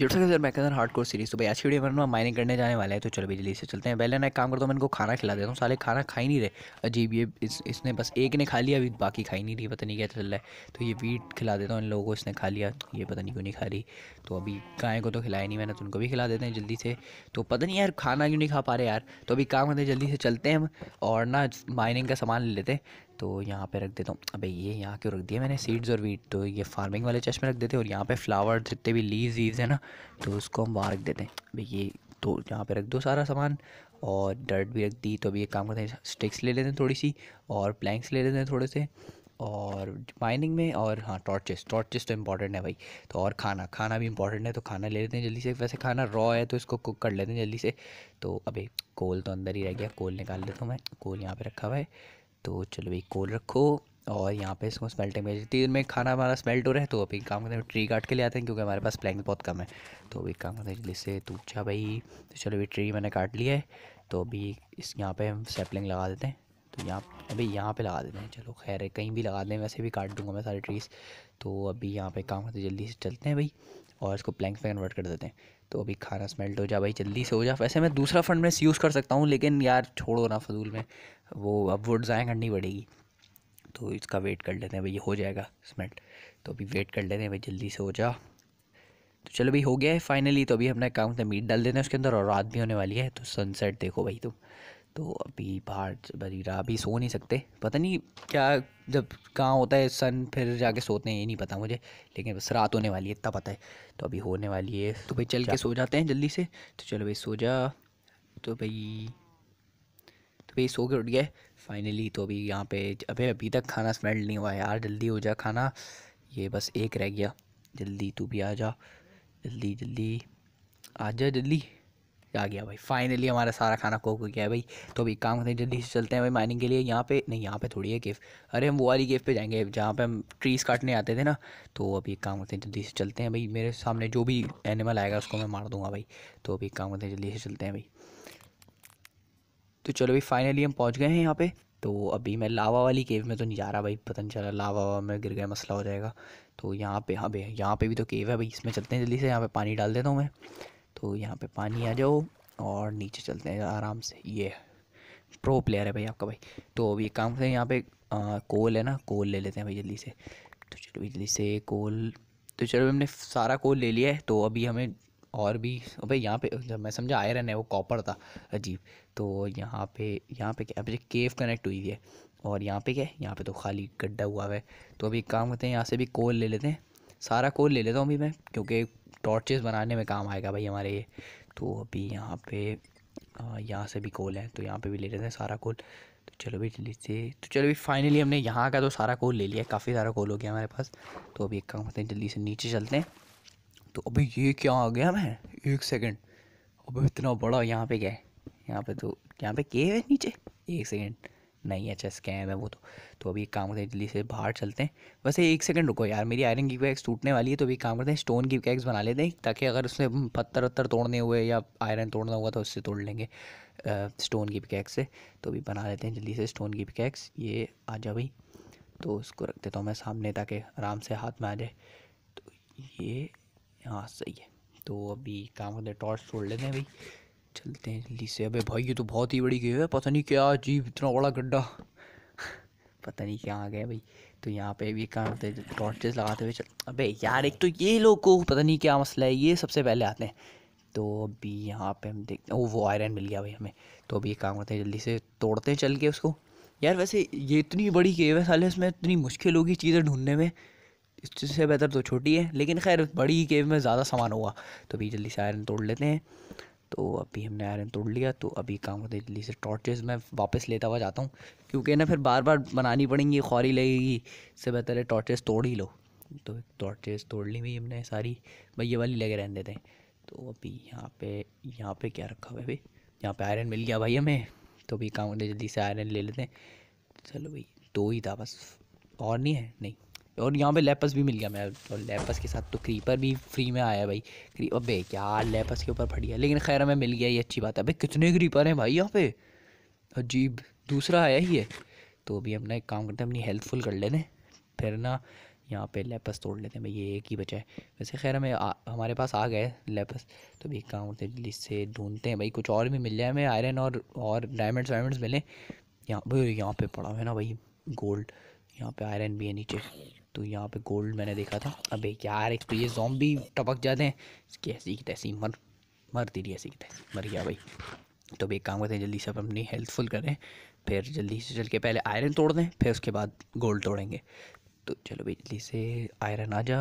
सकते सर मैं कदर हार्ड कोर सीरीज तो भाई अच्छी वीडियो बनना माइनिंग करने जाने वाले हैं तो चलो भी जल्दी से चलते हैं पहले ना एक काम करता हूँ मैं इनको खाना खिला देता हूँ साले खाना खा ही नहीं रहे अजीब ये इस, इसने बस एक ने खा लिया अभी बाकी खाई नहीं रही पता नहीं क्या चल रहा है तो ये वीट खिला देता हूँ इन लोगों को इसने खा लिया ये पता नहीं क्यों नहीं खा रही तो अभी गाय को तो खिलाया नहीं मैंने तो उनको भी खिला देते हैं जल्दी से तो पता नहीं यार खाना क्यों नहीं खा पा रहे यार तो अभी काम करते हैं जल्दी से चलते हैं हम और ना माइनिंग का सामान ले लेते हैं तो यहाँ पे रख देता हूँ अबे ये यहाँ क्यों रख दिया मैंने सीड्स और वीट तो ये फार्मिंग वाले चश्मे रख देते हैं और यहाँ पे फ्लावर जितने भी लीव वीव्स है ना तो उसको हम वहाँ रख देते हैं अबे ये तो यहाँ पे रख दो सारा सामान और डर्ट भी रख दी तो अभी एक काम करते हैं स्टिक्स ले लेते हैं थोड़ी सी और प्लैंक्स ले लेते हैं थोड़े से और माइनिंग में और हाँ टॉर्चेस टॉर्चेस तो इम्पॉर्टेंट है भाई तो और खाना खाना भी इम्पॉर्टेंट है तो खाना ले लेते हैं जल्दी से वैसे खाना रॉ है तो इसको कुक कर लेते हैं जल्दी से तो अभी कोल तो अंदर ही रह गया कोल निकाल लेता हूँ मैं कोल यहाँ पे रखा हुआ है तो चलो भाई कोल रखो और यहाँ पे इसको स्मेल्टिंग में तीन में खाना हमारा स्मेल्ट हो रहा है तो, तो अभी काम करते हैं ट्री काट के ले आते हैं क्योंकि हमारे पास प्लैंग बहुत कम है तो अभी काम करते हैं जल्दी से तूचा भाई तो चलो अभी ट्री मैंने काट लिया है तो अभी इस यहाँ पे हम सेपलिंग लगा देते हैं तो यहाँ अभी यहाँ पे लगा देते हैं चलो खैर कहीं भी लगा दें वैसे भी काट दूंगा मैं सारे ट्रीज़ तो अभी यहाँ पे काम करते जल्दी से चलते हैं भाई और इसको प्लैंक्स में कन्वर्ट कर देते हैं तो अभी खाना स्मेल्ट हो जा भाई जल्दी से हो जा वैसे मैं दूसरा फंड में यूज़ कर सकता हूँ लेकिन यार छोड़ो ना फजूल में वो अब वुड ज़ाया करनी पड़ेगी तो इसका वेट कर लेते हैं भाई ये हो जाएगा स्मेल्ट तो अभी वेट कर लेते हैं भाई जल्दी से हो जा तो चलो भाई हो गया है फाइनली तो अभी अपना काम से मीट डाल देते हैं उसके अंदर और रात भी होने वाली है तो सनसेट देखो भाई तुम तो अभी बाहर रहा अभी सो नहीं सकते पता नहीं क्या जब कहाँ होता है सन फिर जाके सोते हैं ये नहीं पता मुझे लेकिन बस रात होने वाली है इतना पता है तो अभी होने वाली है तो भाई चल के अच्छा। सो जाते हैं जल्दी से तो चलो भाई सो जा तो भाई तो भाई सो के उठ गए फाइनली तो अभी यहाँ पे अबे अभी तक खाना स्मेल नहीं हुआ यार जल्दी हो जा खाना ये बस एक रह गया जल्दी तू भी आ जा जल्दी जल्दी आ जा जल्दी आ गया भाई फाइनली हमारा सारा खाना कोक हो गया है भाई तो अभी काम करते हैं जल्दी से चलते हैं भाई माइनिंग के लिए यहाँ पे नहीं यहाँ पे थोड़ी है केव अरे हम वो वाली केव पे जाएंगे जहाँ पे हम ट्रीज़ काटने आते थे ना तो अभी एक काम करते हैं जल्दी से चलते हैं भाई मेरे सामने जो भी एनिमल आएगा उसको मैं मार दूंगा भाई तो अभी एक काम करते हैं जल्दी से चलते हैं भाई तो चलो भाई फाइनली हम पहुँच गए हैं यहाँ पर तो अभी मैं लावा वाली केव में तो नहीं जा रहा भाई पता नहीं चला लावा वावा में गिर गया मसला हो जाएगा तो यहाँ पे हाँ भाई यहाँ पे भी तो केव है भाई इसमें चलते हैं जल्दी से यहाँ पे पानी डाल देता हूँ मैं तो यहाँ पे पानी आ जाओ और नीचे चलते हैं आराम से ये प्रो प्लेयर है भाई आपका भाई तो अब ये काम हैं यहाँ पे आ, कोल है ना कोल ले लेते हैं भाई जल्दी से तो चलो जल्दी से कोल तो चलो हमने सारा कोल ले लिया है तो अभी हमें और भी भाई यहाँ पे जब मैं समझा आयरन है वो कॉपर था अजीब तो यहाँ पे यहाँ पे क्या अभी केव कनेक्ट हुई है और यहाँ पे क्या है यहाँ पे तो खाली गड्ढा हुआ है तो अभी काम करते हैं यहाँ से भी कोल ले लेते हैं सारा कोल ले लेता हूँ अभी मैं क्योंकि टॉर्चेस बनाने में काम आएगा भाई हमारे ये तो अभी यहाँ पे यहाँ से भी कोल है तो यहाँ पे भी ले लेते हैं सारा कोल तो चलो भी जल्दी से तो चलो भी फाइनली हमने यहाँ का तो सारा कोल ले लिया काफ़ी सारा कोल हो गया हमारे पास तो अभी एक काम करते हैं जल्दी से नीचे चलते हैं तो अभी ये क्या आ गया मैं एक सेकेंड अभी इतना बड़ा यहाँ पे क्या है यहाँ पे तो यहाँ पे के है नीचे एक सेकेंड नहीं अच्छा स्कैम है वो तो तो अभी एक काम करते हैं जल्दी से बाहर चलते हैं वैसे एक सेकंड रुको यार मेरी आयरन की वैक्स टूटने वाली है तो अभी काम करते हैं स्टोन की वैक्स बना लेते हैं ताकि अगर उसने पत्थर वत्थर तोड़ने हुए या आयरन तोड़ना हुआ तो उससे तोड़ लेंगे स्टोन की पिकैक्स से तो अभी बना लेते हैं जल्दी से स्टोन की पिकैक्स ये आ जाओ भाई तो उसको रख देता तो हूँ मैं सामने ताकि आराम से हाथ में आ जाए तो ये हाँ सही है तो अभी काम करते हैं टॉर्च तोड़ लेते हैं भाई चलते हैं जल्दी से अबे भाई ये तो बहुत ही बड़ी गेव है पता नहीं क्या अजीब इतना बड़ा गड्ढा पता नहीं क्या आ गया भाई तो यहाँ पे भी काम होते टॉर्चेस लगाते हुए चल अबे यार एक तो ये लोग को पता नहीं क्या मसला है ये सबसे पहले आते हैं तो अभी यहाँ पे हम देखते ओ वो आयरन मिल गया भाई हमें तो अभी एक काम करते हैं जल्दी से तोड़ते हैं चल के उसको यार वैसे ये इतनी बड़ी केव है साले इसमें इतनी मुश्किल होगी चीज़ें ढूंढने में इससे बेहतर तो छोटी है लेकिन खैर बड़ी केव में ज़्यादा सामान होगा तो अभी जल्दी से आयरन तोड़ लेते हैं तो अभी हमने आयरन तोड़ लिया तो अभी काम करते जल्दी से टॉर्चेस मैं वापस लेता हुआ जाता हूँ क्योंकि ना फिर बार बार बनानी पड़ेंगी खौरी लगेगी इससे बेहतर है टॉर्चेस तोड़ ही लो तो टॉर्चेस तोड़ ली भी हमने सारी भाई ये वाली लगे रहने देते हैं तो अभी यहाँ पे यहाँ पे क्या रखा हुआ है भाई यहाँ पे आयरन मिल गया भाई हमें तो अभी काम करते जल्दी से आयरन ले लेते हैं चलो भाई दो ही था बस और नहीं है नहीं और यहाँ पे लेपस भी मिल गया मैं और लेपस के साथ तो क्रीपर भी फ्री में आया भाई क्री अबे क्या लेपस के ऊपर फटी गया लेकिन खैर हमें मिल गया ये अच्छी बात है अबे कितने क्रीपर हैं भाई यहाँ पे अजीब दूसरा आया ही है तो अभी अपना एक काम करते हैं अपनी हेल्पफुल कर लेते हैं फिर ना यहाँ पे लेपस तोड़ लेते हैं भाई ये एक ही बचा है वैसे खैर हमें हमारे पास आ गए लेपस तो भी काम करते हैं जल्दी से ढूंढते हैं भाई कुछ और भी मिल जाए हमें आयरन और और डायमंड्स वायमंड्स मिलें यहाँ भाई यहाँ पे पड़ा है ना भाई गोल्ड यहाँ पे आयरन भी है नीचे तो यहाँ पे गोल्ड मैंने देखा था अबे यार एक तो ये भी टपक जाते हैं इसकी ऐसी की तैसी मर मरती रही ऐसी की तैसी मर गया भाई तो अभी एक काम करते हैं जल्दी से अपनी हेल्थफुल करें फिर जल्दी से चल के पहले आयरन तोड़ दें फिर उसके बाद गोल्ड तोड़ेंगे तो चलो भाई जल्दी से आयरन आ जा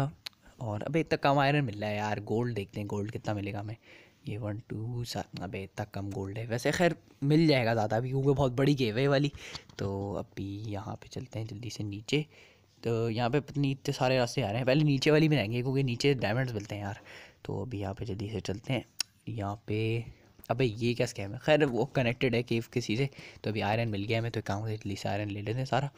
और अभी इतना कम आयरन मिल रहा है यार गोल्ड देखते हैं गोल्ड कितना मिलेगा हमें ये वन टू सात अभी इतना कम गोल्ड है वैसे खैर मिल जाएगा ज़्यादा भी क्योंकि बहुत बड़ी गेवे वाली तो अभी यहाँ पे चलते हैं जल्दी से नीचे तो यहाँ पे पत्नी इतने सारे रास्ते आ रहे हैं पहले नीचे वाली में रहेंगे क्योंकि नीचे डायमंड्स मिलते हैं यार तो अभी यहाँ पे जल्दी से चलते हैं यहाँ पे अबे ये क्या स्कैम है खैर वो कनेक्टेड है केव किसी से तो अभी आयरन मिल गया है मैं तो काम जल्दी से आयरन ले लेते हैं सारा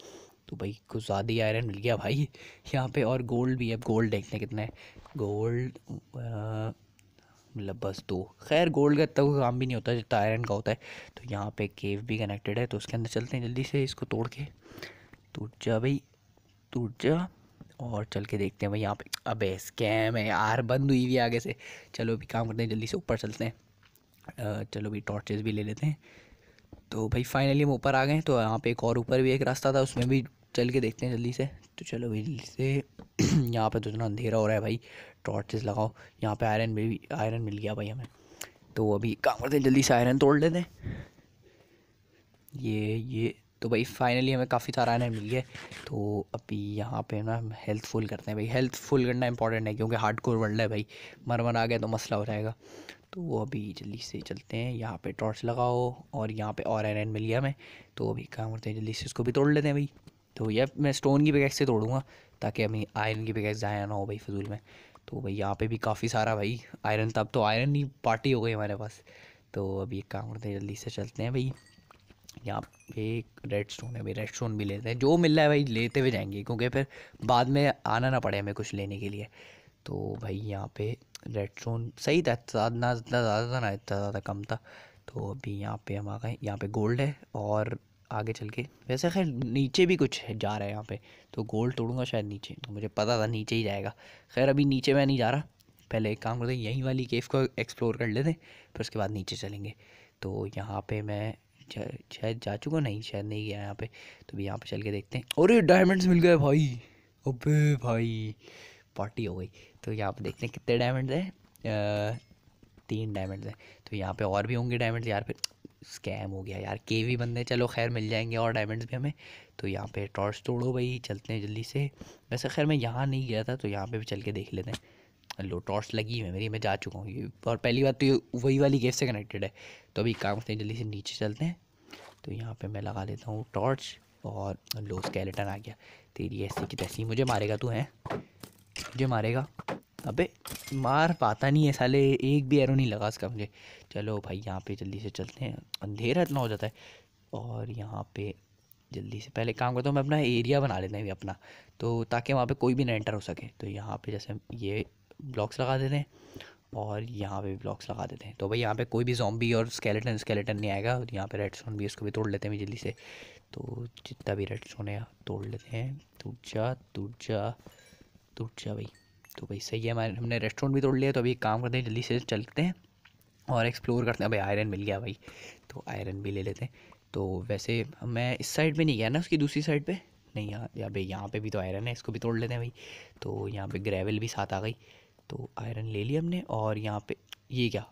तो भाई कुछ ज़्यादा ही आयरन मिल गया भाई यहाँ पर और गोल्ड भी है गोल्ड देखते हैं कितना है गोल्ड मतलब बस दो खैर गोल्ड का इतना कोई काम भी नहीं होता जितना आयरन का होता है तो यहाँ पे केव भी कनेक्टेड है तो उसके अंदर चलते हैं जल्दी से इसको तोड़ के तो जा भाई टूट जा और चल के देखते हैं भाई यहाँ पे अबे स्कैम है यार बंद हुई हुई आगे से चलो अभी काम करते हैं जल्दी से ऊपर चलते हैं चलो भाई टॉर्चेस भी ले लेते हैं तो भाई फाइनली हम ऊपर आ गए तो यहाँ पे एक और ऊपर भी एक रास्ता था उसमें भी चल के देखते हैं जल्दी से तो चलो भाई जल्दी से यहाँ पर तो इतना अंधेरा हो रहा है भाई टॉर्चेस लगाओ यहाँ पर आयरन भी आयरन मिल गया भाई हमें तो अभी काम करते हैं जल्दी से आयरन तोड़ लेते हैं ये ये तो भाई फाइनली हमें काफ़ी सारा आयरन मिल गया तो अभी यहाँ पे ना हम हेल्थ फुल करते हैं भाई हेल्थ फुल करना इंपॉर्टेंट है क्योंकि हार्ड कोर वर्ल्ड है भाई मर मर आ गया तो मसला हो जाएगा तो अभी जल्दी से चलते हैं यहाँ पे टॉर्च लगाओ और यहाँ पे और आयरन मिल गया हमें तो अभी काम करते हैं जल्दी से इसको भी तोड़ लेते हैं भाई तो यह मैं स्टोन की बगैर से तोड़ूँगा ताकि हमें आयरन की बगैर ज़ाया ना हो भाई फजूल में तो भाई यहाँ पर भी काफ़ी सारा भाई आयरन तब तो आयरन ही पार्टी हो गई हमारे पास तो अभी एक काम करते हैं जल्दी से चलते हैं भाई यहाँ एक रेड स्टोन है भाई रेड स्टोन भी लेते हैं जो मिल रहा है भाई लेते हुए जाएंगे क्योंकि फिर बाद में आना ना पड़े हमें कुछ लेने के लिए तो भाई यहाँ पे रेड स्टोन सही था ना इतना ज़्यादा था ना इतना ज़्यादा कम था तो अभी यहाँ पे हम आ गए यहाँ पे गोल्ड है और आगे चल के वैसे खैर नीचे भी कुछ है जा रहा है यहाँ पर तो गोल्ड तोड़ूंगा शायद नीचे तो मुझे पता था नीचे ही जाएगा खैर अभी नीचे मैं नहीं जा रहा पहले एक काम करते यहीं वाली केव को एक्सप्लोर कर लेते फिर उसके बाद नीचे चलेंगे तो यहाँ पर मैं शायद जा चुका नहीं शायद नहीं गया यहाँ पे तो भी यहाँ पे चल के देखते हैं अरे डायमंड्स मिल गए भाई अबे भाई पार्टी हो गई तो यहाँ पे देखते हैं कितने डायमंड हैं तीन डायमंड हैं तो यहाँ पे और भी होंगे डायमंड यार फिर स्कैम हो गया यार के वी बंदे चलो खैर मिल जाएंगे और डायमंड्स भी हमें तो यहाँ पे टॉर्च तोड़ो भाई चलते हैं जल्दी से वैसे खैर मैं यहाँ नहीं गया था तो यहाँ पे भी चल के देख लेते हैं लो टॉर्च लगी हुई मेरी मैं जा चुका हूँ और पहली बात तो ये वही वाली गेट से कनेक्टेड है तो अभी काम करते हैं जल्दी से नीचे चलते हैं तो यहाँ पे मैं लगा लेता हूँ टॉर्च और लो स्केलेटन आ गया तेरी ऐसी की तैसी मुझे मारेगा तू है मुझे मारेगा अबे मार पाता नहीं है साले एक भी एरो नहीं लगा उसका मुझे चलो भाई यहाँ पे जल्दी से चलते हैं अंधेरा इतना हो जाता है और यहाँ पे जल्दी से पहले काम करता हूँ मैं अपना एरिया बना लेते हैं अपना तो ताकि वहाँ पे कोई भी ना एंटर हो सके तो यहाँ पे जैसे ये ब्लॉक्स लगा देते हैं और यहाँ पे भी ब्लॉक्स लगा देते हैं तो भाई यहाँ पे कोई भी जॉम्बी और स्केलेटन स्केलेटन नहीं आएगा यहाँ पे रेड स्टोन भी इसको भी तोड़ लेते हैं जल्दी से तो जितना भी रेड स्टोन है तोड़ लेते हैं टूट जा टूट जा टूट जा भाई तो भाई सही है हमारे हमने रेस्टोरेंट भी तोड़ लिया तो अभी एक काम करते हैं जल्दी से चलते हैं और एक्सप्लोर करते हैं भाई आयरन मिल गया भाई तो आयरन भी ले लेते हैं तो वैसे मैं इस साइड पे नहीं गया ना उसकी दूसरी साइड पे नहीं यहाँ या भाई यहाँ पे भी तो आयरन है इसको भी तोड़ लेते हैं भाई तो यहाँ पे ग्रेवल भी साथ आ गई तो आयरन ले लिया हमने और यहाँ पे ये क्या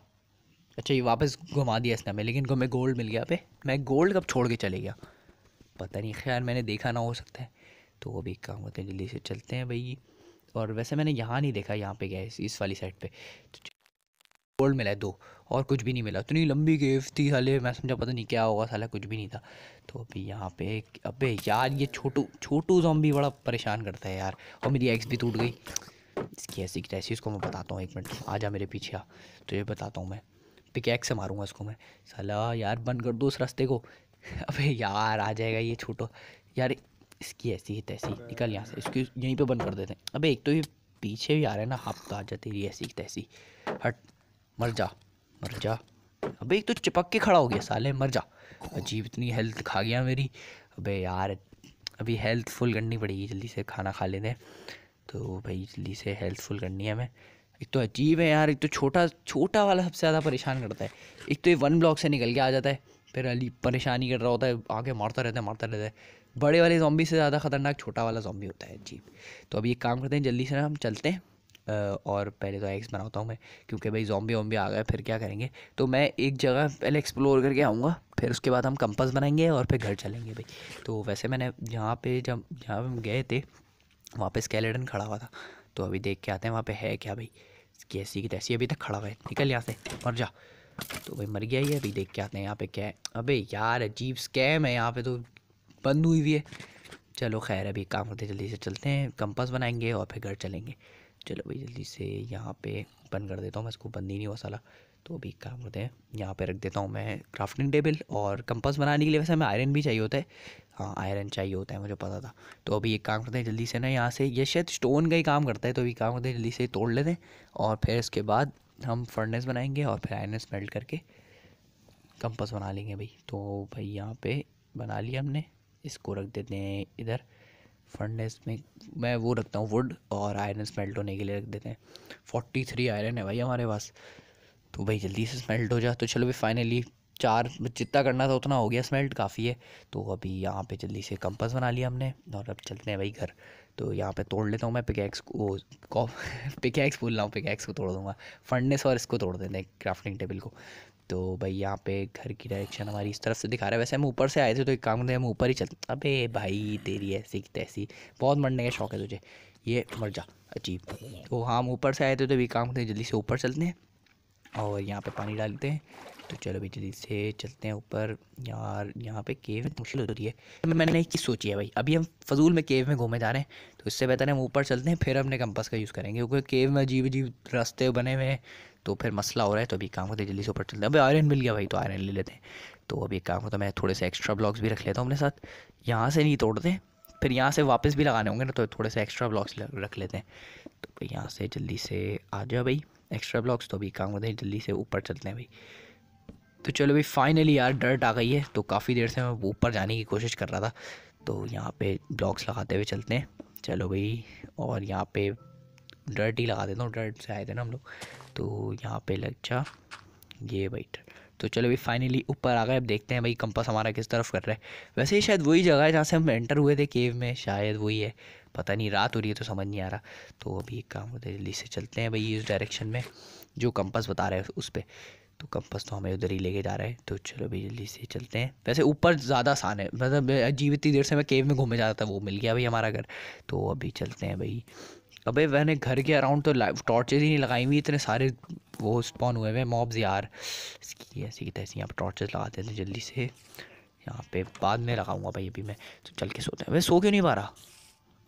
अच्छा ये वापस घुमा दिया इसने हमें लेकिन हमें गोल्ड मिल गया पे मैं गोल्ड कब छोड़ के चले गया पता नहीं खैर मैंने देखा ना हो सकता है तो वो भी एक काम होते हैं जल्दी से चलते हैं भाई और वैसे मैंने यहाँ नहीं देखा यहाँ पे गया इस, इस वाली साइड पे तो गोल्ड मिला है दो और कुछ भी नहीं मिला इतनी लंबी गेफ थी साले मैं समझा पता नहीं क्या होगा साला कुछ भी नहीं था तो अभी यहाँ पे अबे यार ये छोटू छोटू जॉम्बी बड़ा परेशान करता है यार और मेरी एक्स भी टूट गई इसकी ऐसी की तैसी इसको मैं बताता हूँ एक मिनट आ जा मेरे पीछे आ तो ये बताता हूँ मैं पिकैक से मारूंगा इसको मैं सला यार बंद कर दो उस रास्ते को अबे यार आ जाएगा ये छोटो यार इसकी ऐसी ही तैसी निकल यहाँ से इसकी यहीं पे बंद कर देते हैं अबे एक तो ये पीछे भी आ रहा है ना हाँ, तो आ जाते ऐसी की तैसी हट मर जा मर जा अबे एक तो चिपक के खड़ा हो गया साले मर जा अजीब इतनी हेल्थ खा गया मेरी अबे यार अभी हेल्थ फुल करनी पड़ेगी जल्दी से खाना खा लेते हैं तो भाई जल्दी से हेल्पफुल करनी है हमें एक तो अजीब है यार एक तो छोटा छोटा वाला सबसे ज़्यादा परेशान करता है एक तो ये वन ब्लॉक से निकल के आ जाता है फिर अली परेशानी कर रहा होता है आगे मारता रहता है मारता रहता है बड़े वाले जॉम्बी से ज़्यादा ख़तरनाक छोटा वाला जॉम्बी होता है अजीब तो अभी एक काम करते हैं जल्दी से ना हम चलते हैं और पहले तो एग्स बनाता हूँ मैं क्योंकि भाई जॉम्बी वॉम्बी आ गए फिर क्या करेंगे तो मैं एक जगह पहले एक्सप्लोर करके आऊँगा फिर उसके बाद हम कंपस बनाएंगे और फिर घर चलेंगे भाई तो वैसे मैंने यहाँ पे जब जहाँ हम गए थे वहाँ पे स्केलेटन खड़ा हुआ था तो अभी देख के आते हैं वहाँ पे है क्या भाई कैसी की तैसी अभी तक खड़ा हुआ है निकल यहाँ से मर जा तो भाई मर गया ही अभी देख के आते हैं यहाँ पे क्या है अबे यार अजीब स्कैम है यहाँ पे तो बंद हुई हुई है चलो खैर अभी काम करते जल्दी से चलते हैं कंपस बनाएंगे और फिर घर चलेंगे चलो भाई जल्दी से यहाँ पे बंद कर देता हूँ मैं इसको बंद ही नहीं हुआ साला तो भी काम होते हैं यहाँ पे रख देता हूँ मैं क्राफ्टिंग टेबल और कंपास बनाने के लिए वैसे हमें आयरन भी चाहिए होता है हाँ आयरन चाहिए होता है मुझे पता था तो अभी एक काम करते हैं जल्दी से ना यहाँ से ये शायद स्टोन का ही काम करता है तो अभी काम करते हैं जल्दी से तोड़ लेते हैं और फिर इसके बाद हम फर्नेस बनाएंगे और फिर आयरन स्मेल्ट करके कंपास बना लेंगे भाई तो भाई यहाँ पर बना लिया हमने इसको रख देते हैं इधर फर्नेस में मैं वो रखता हूँ वुड और आयरन स्मेल्ट होने के लिए रख देते हैं फोर्टी थ्री आयरन है भाई हमारे पास तो भाई जल्दी से स्मेल्ट हो जा तो चलो भाई फाइनली चार जितना करना था उतना हो गया स्मेल्ट काफ़ी है तो अभी यहाँ पे जल्दी से कंपस बना लिया हमने और अब चलते हैं भाई घर तो यहाँ पे तोड़ लेता हूँ मैं पिकैक्स को पिकैक्स बोल रहा हूँ पिकैक्स को तोड़ दूँगा फंडनेस और इसको तोड़ देते हैं क्राफ्टिंग टेबल को तो भाई यहाँ पे घर की डायरेक्शन हमारी इस तरफ से दिखा रहा है वैसे हम ऊपर से आए थे तो एक काम करते हम ऊपर ही चलते अबे भाई तेरी ऐसी की तैसी बहुत मरने का शौक है तुझे ये मर जा अजीब तो हाँ हम ऊपर से आए थे तो भी काम करते जल्दी से ऊपर चलते हैं और यहाँ पे पानी डालते हैं तो चलो भाई जल्दी से चलते हैं ऊपर यार यहाँ पे केव में मुश्किल हो रही है मैंने एक चीज़ सोची है भाई अभी हम फजूल में केव में घूमे जा रहे हैं तो इससे बेहतर हम ऊपर चलते हैं फिर अपने कंपस का यूज़ करेंगे क्योंकि केव में अजीब अजीब रास्ते बने हुए हैं तो फिर मसला हो रहा है तो अभी काम होते जल्दी से ऊपर चलते हैं अभी आयरन मिल गया भाई तो आयरन ले लेते हैं तो अभी एक काम होता मैं थोड़े से एक्स्ट्रा ब्लॉक्स भी रख लेता हूँ अपने साथ यहाँ से नहीं तोड़ते फिर यहाँ से वापस भी लगाने होंगे ना तो थोड़े से एक्स्ट्रा ब्लॉक्स रख लेते हैं तो यहाँ से जल्दी से आ जाओ भाई एक्स्ट्रा ब्लॉक्स तो अभी काम करते हैं जल्दी से ऊपर चलते हैं भाई तो चलो भाई फाइनली यार डर्ट आ गई है तो काफ़ी देर से मैं ऊपर जाने की कोशिश कर रहा था तो यहाँ पे ब्लॉक्स लगाते हुए चलते हैं चलो भाई और यहाँ पे डर्ट ही लगा देता हूँ डर्ट से आए थे ना हम लोग तो यहाँ पे लग जा ये भाई तो चलो भाई फाइनली ऊपर आ गए अब देखते हैं भाई कंपास हमारा किस तरफ कर रहा है वैसे ही शायद वही जगह है जहाँ से हम एंटर हुए थे केव में शायद वही है पता नहीं रात हो रही है तो समझ नहीं आ रहा तो अभी एक काम होता है जल्दी से चलते हैं भाई इस डायरेक्शन में जो कंपस बता रहे हैं उस पर तो कंपस तो हमें उधर ही लेके जा रहा है तो चलो भाई जल्दी से चलते हैं वैसे ऊपर ज़्यादा आसान है मतलब अजीब इतनी देर से मैं केव में घूमने जा रहा था वो मिल गया भाई हमारा घर तो अभी चलते हैं भाई अबे मैंने घर के अराउंड तो लाइव टॉर्चेज ही नहीं लगाई हुई इतने सारे वो स्पॉन हुए हुए मॉब्स यार इसकी ऐसी की तैसी यहाँ पर टॉर्चेज लगा देते हैं तो जल्दी से यहाँ पे बाद में लगाऊंगा भाई अभी मैं तो चल के सोते हैं भाई सो क्यों नहीं पा रहा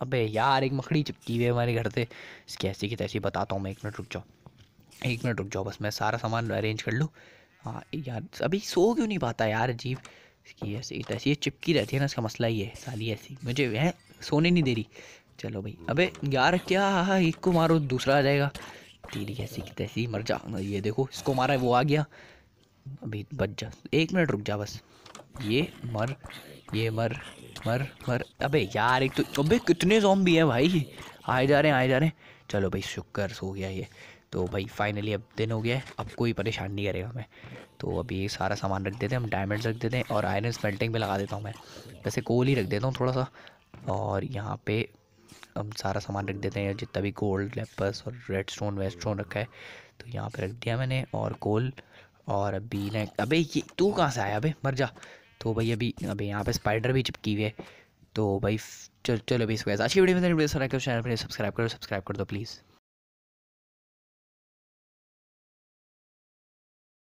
अबे यार एक मकड़ी चिपकी हुई है हमारे घर से इसकी ऐसी की तैसी बताता हूँ मैं एक मिनट रुक जाओ एक मिनट रुक जाओ बस मैं सारा सामान अरेंज कर लूँ हाँ यार अभी सो क्यों नहीं पाता यार अजीब इसकी ऐसी तैसी चिपकी रहती है ना इसका मसला ही है साली ऐसी मुझे है सोने नहीं दे रही चलो भाई अबे यार क्या एक को मारो दूसरा आ जाएगा तेरी ऐसी की तैसी मर जा ये देखो इसको मारा वो आ गया अभी बच जा एक मिनट रुक जा बस ये मर ये मर मर मर अबे यार एक तो अबे कितने भी हैं भाई आए जा रहे हैं आए जा रहे हैं चलो भाई शुक्र हो गया ये तो भाई फाइनली अब दिन हो गया है अब कोई परेशान नहीं करेगा हमें तो अभी सारा सामान रख देते हैं हम डायमंड रख देते हैं और आयरन स्मेल्टिंग भी लगा देता हूँ मैं वैसे कोल ही रख देता हूँ थोड़ा सा और यहाँ पे हम सारा सामान रख देते हैं जितना भी गोल्ड लेपस और रेड स्टोन वेस्ट स्टोन रखा है तो यहाँ पर रख दिया मैंने और कोल और अभी ने अबे ये तू कहाँ से आया अबे मर जा तो भाई अभी अभी यहाँ पे स्पाइडर भी चिपकी हुई है तो भाई चल चलो अभी इसको आज की वीडियो में सब्सक्राइब करो चैनल सब्सक्राइब करो सब्सक्राइब कर दो प्लीज़